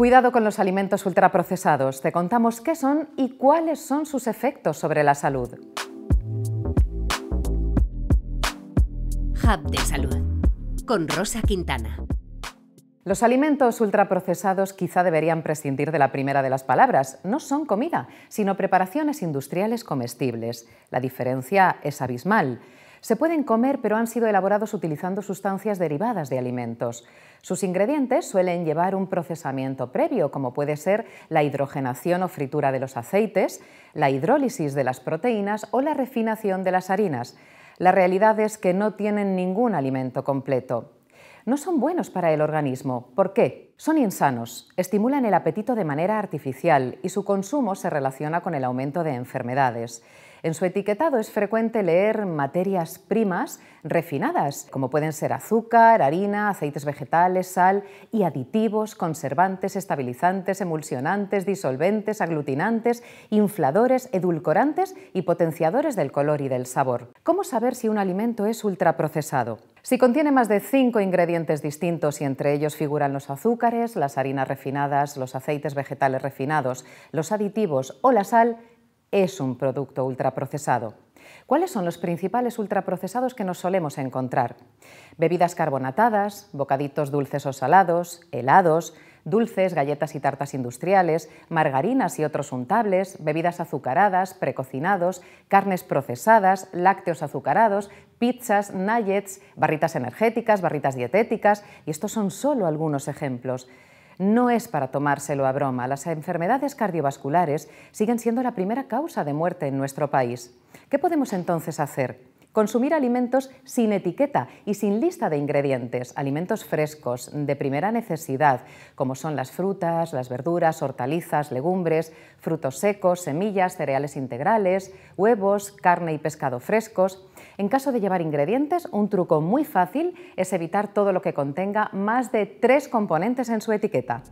Cuidado con los alimentos ultraprocesados. Te contamos qué son y cuáles son sus efectos sobre la salud. Hub de Salud con Rosa Quintana. Los alimentos ultraprocesados quizá deberían prescindir de la primera de las palabras. No son comida, sino preparaciones industriales comestibles. La diferencia es abismal. Se pueden comer, pero han sido elaborados utilizando sustancias derivadas de alimentos. Sus ingredientes suelen llevar un procesamiento previo, como puede ser la hidrogenación o fritura de los aceites, la hidrólisis de las proteínas o la refinación de las harinas. La realidad es que no tienen ningún alimento completo no son buenos para el organismo. ¿Por qué? Son insanos, estimulan el apetito de manera artificial y su consumo se relaciona con el aumento de enfermedades. En su etiquetado es frecuente leer materias primas refinadas, como pueden ser azúcar, harina, aceites vegetales, sal y aditivos, conservantes, estabilizantes, emulsionantes, disolventes, aglutinantes, infladores, edulcorantes y potenciadores del color y del sabor. ¿Cómo saber si un alimento es ultraprocesado? Si contiene más de cinco ingredientes distintos y entre ellos figuran los azúcares, las harinas refinadas, los aceites vegetales refinados, los aditivos o la sal, es un producto ultraprocesado. ¿Cuáles son los principales ultraprocesados que nos solemos encontrar? Bebidas carbonatadas, bocaditos dulces o salados, helados, dulces, galletas y tartas industriales, margarinas y otros untables, bebidas azucaradas, precocinados, carnes procesadas, lácteos azucarados, pizzas, nuggets, barritas energéticas, barritas dietéticas, y estos son solo algunos ejemplos no es para tomárselo a broma. Las enfermedades cardiovasculares siguen siendo la primera causa de muerte en nuestro país. ¿Qué podemos entonces hacer? Consumir alimentos sin etiqueta y sin lista de ingredientes, alimentos frescos, de primera necesidad, como son las frutas, las verduras, hortalizas, legumbres, frutos secos, semillas, cereales integrales, huevos, carne y pescado frescos. En caso de llevar ingredientes, un truco muy fácil es evitar todo lo que contenga más de tres componentes en su etiqueta.